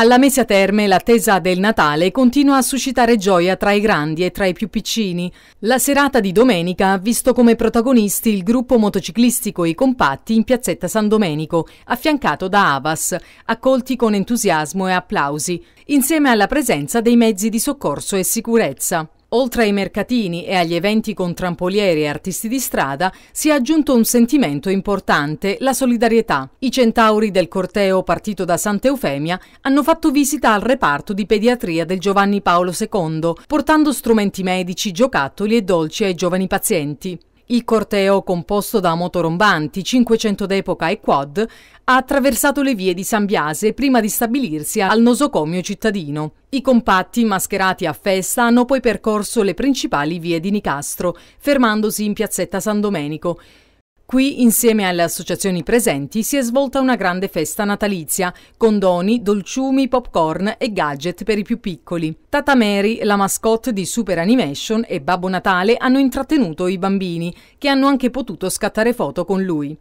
Alla Mesia Terme l'attesa del Natale continua a suscitare gioia tra i grandi e tra i più piccini. La serata di domenica ha visto come protagonisti il gruppo motociclistico I Compatti in piazzetta San Domenico, affiancato da Avas, accolti con entusiasmo e applausi, insieme alla presenza dei mezzi di soccorso e sicurezza. Oltre ai mercatini e agli eventi con trampolieri e artisti di strada, si è aggiunto un sentimento importante, la solidarietà. I centauri del corteo partito da Santa Eufemia hanno fatto visita al reparto di pediatria del Giovanni Paolo II, portando strumenti medici, giocattoli e dolci ai giovani pazienti. Il corteo, composto da motorombanti, 500 d'epoca e quad, ha attraversato le vie di San Biase prima di stabilirsi al nosocomio cittadino. I compatti, mascherati a festa, hanno poi percorso le principali vie di Nicastro, fermandosi in piazzetta San Domenico. Qui, insieme alle associazioni presenti, si è svolta una grande festa natalizia, con doni, dolciumi, popcorn e gadget per i più piccoli. Tata Mary, la mascotte di Super Animation e Babbo Natale hanno intrattenuto i bambini, che hanno anche potuto scattare foto con lui.